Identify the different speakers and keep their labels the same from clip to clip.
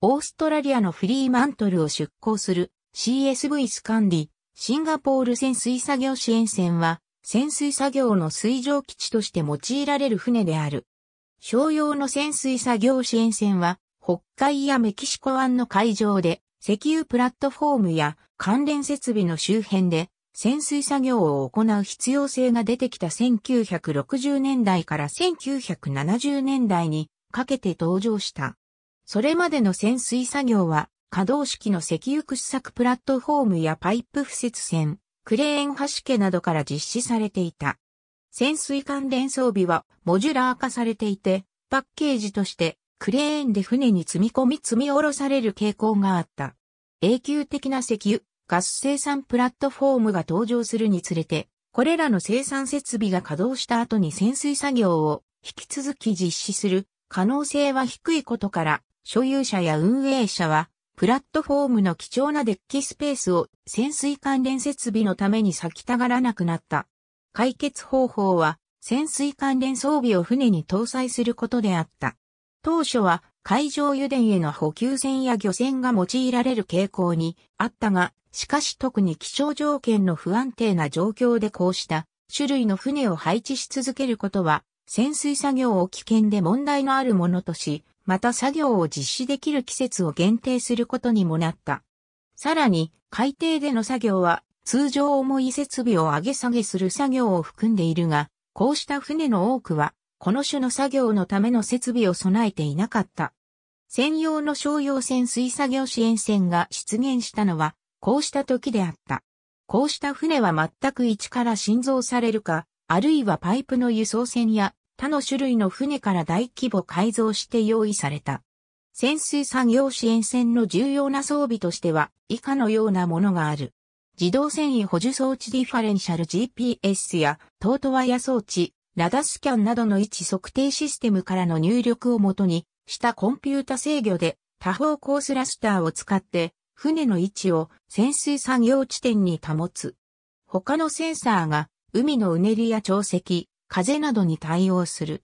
Speaker 1: オーストラリアのフリーマントルを出港する CSV スカンディ、シンガポール潜水作業支援船は、潜水作業の水上基地として用いられる船である。商用の潜水作業支援船は、北海やメキシコ湾の海上で、石油プラットフォームや関連設備の周辺で、潜水作業を行う必要性が出てきた1960年代から1970年代にかけて登場した。それまでの潜水作業は、可動式の石油掘削プラットフォームやパイプ敷設船、クレーン橋家などから実施されていた。潜水関連装備はモジュラー化されていて、パッケージとしてクレーンで船に積み込み積み下ろされる傾向があった。永久的な石油、ガス生産プラットフォームが登場するにつれて、これらの生産設備が稼働した後に潜水作業を引き続き実施する可能性は低いことから、所有者や運営者は、プラットフォームの貴重なデッキスペースを潜水関連設備のために先たがらなくなった。解決方法は、潜水関連装備を船に搭載することであった。当初は海上油田への補給船や漁船が用いられる傾向にあったが、しかし特に気象条件の不安定な状況でこうした種類の船を配置し続けることは、潜水作業を危険で問題のあるものとし、また作業を実施できる季節を限定することにもなった。さらに、海底での作業は、通常重い設備を上げ下げする作業を含んでいるが、こうした船の多くは、この種の作業のための設備を備えていなかった。専用の商用潜水作業支援船が出現したのは、こうした時であった。こうした船は全く一から新造されるか、あるいはパイプの輸送船や他の種類の船から大規模改造して用意された。潜水産業支援船の重要な装備としては以下のようなものがある。自動繊維補助装置ディファレンシャル GPS やトートワイヤ装置、ラダスキャンなどの位置測定システムからの入力をもとにしたコンピュータ制御で多方向スラスターを使って船の位置を潜水産業地点に保つ。他のセンサーが海のうねりや潮汐、風などに対応する。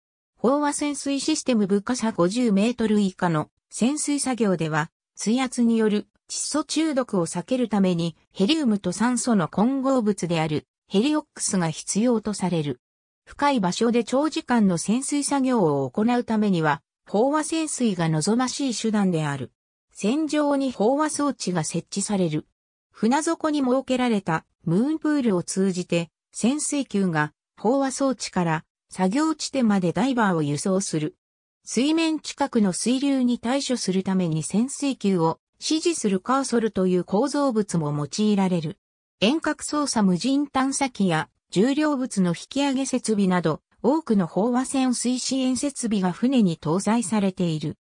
Speaker 1: 飽和潜水システム部下差50メートル以下の潜水作業では、水圧による窒素中毒を避けるためにヘリウムと酸素の混合物であるヘリオックスが必要とされる。深い場所で長時間の潜水作業を行うためには、飽和潜水が望ましい手段である。船上に飽和装置が設置される。船底に設けられたムーンプールを通じて潜水球が飽和装置から作業地点までダイバーを輸送する。水面近くの水流に対処するために潜水球を指示するカーソルという構造物も用いられる。遠隔操作無人探査機や重量物の引き上げ設備など多くの飽和潜水支援設備が船に搭載されている。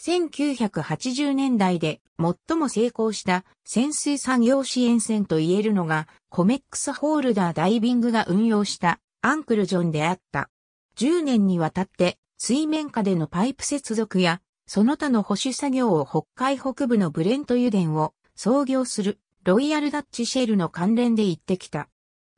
Speaker 1: 1980年代で最も成功した潜水産業支援船と言えるのがコメックスホールダーダイビングが運用したアンクルジョンであった。10年にわたって水面下でのパイプ接続やその他の保守作業を北海北部のブレント油田を創業するロイヤルダッチシェルの関連で行ってきた。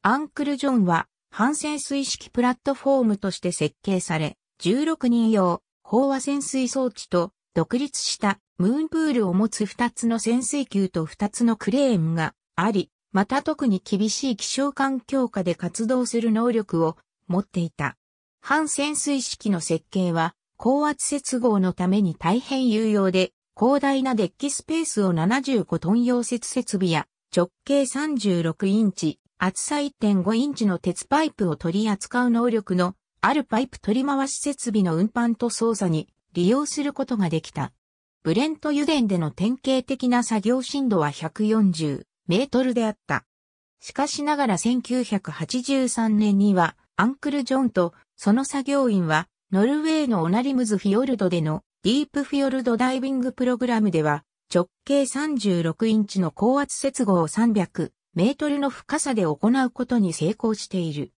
Speaker 1: アンクルジョンは反潜水式プラットフォームとして設計され、16人用飽和潜水装置と独立したムーンプールを持つ2つの潜水球と2つのクレーンがあり、また特に厳しい気象環境下で活動する能力を持っていた。反潜水式の設計は、高圧接合のために大変有用で、広大なデッキスペースを75トン溶接設備や、直径36インチ、厚さ1.5インチの鉄パイプを取り扱う能力のあるパイプ取り回し設備の運搬と操作に利用することができた。ブレント油田での典型的な作業深度は140、メートルであった。しかしながら1983年には、アンクル・ジョンとその作業員は、ノルウェーのオナリムズフィヨルドでのディープフィヨルドダイビングプログラムでは、直径36インチの高圧接合を300メートルの深さで行うことに成功している。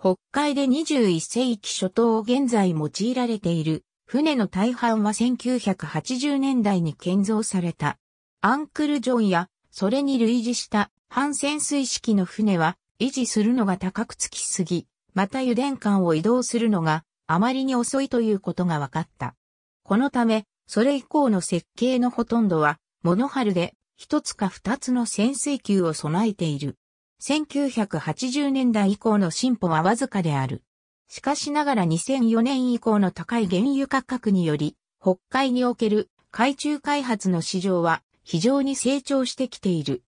Speaker 1: 北海で21世紀初頭を現在用いられている船の大半は1980年代に建造された。アンクル・ジョンやそれに類似した反潜水式の船は維持するのが高くつきすぎ、また油田間を移動するのがあまりに遅いということが分かった。このため、それ以降の設計のほとんどは、モノハルで一つか二つの潜水球を備えている。1980年代以降の進歩はわずかである。しかしながら2004年以降の高い原油価格により、北海における海中開発の市場は非常に成長してきている。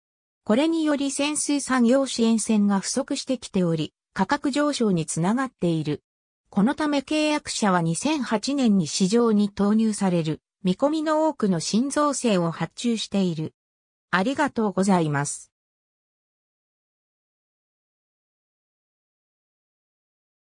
Speaker 1: これにより潜水産業支援船が不足してきており、価格上昇につながっている。このため契約者は2008年に市場に投入される見込みの多くの新造船を発注している。ありがとうございます。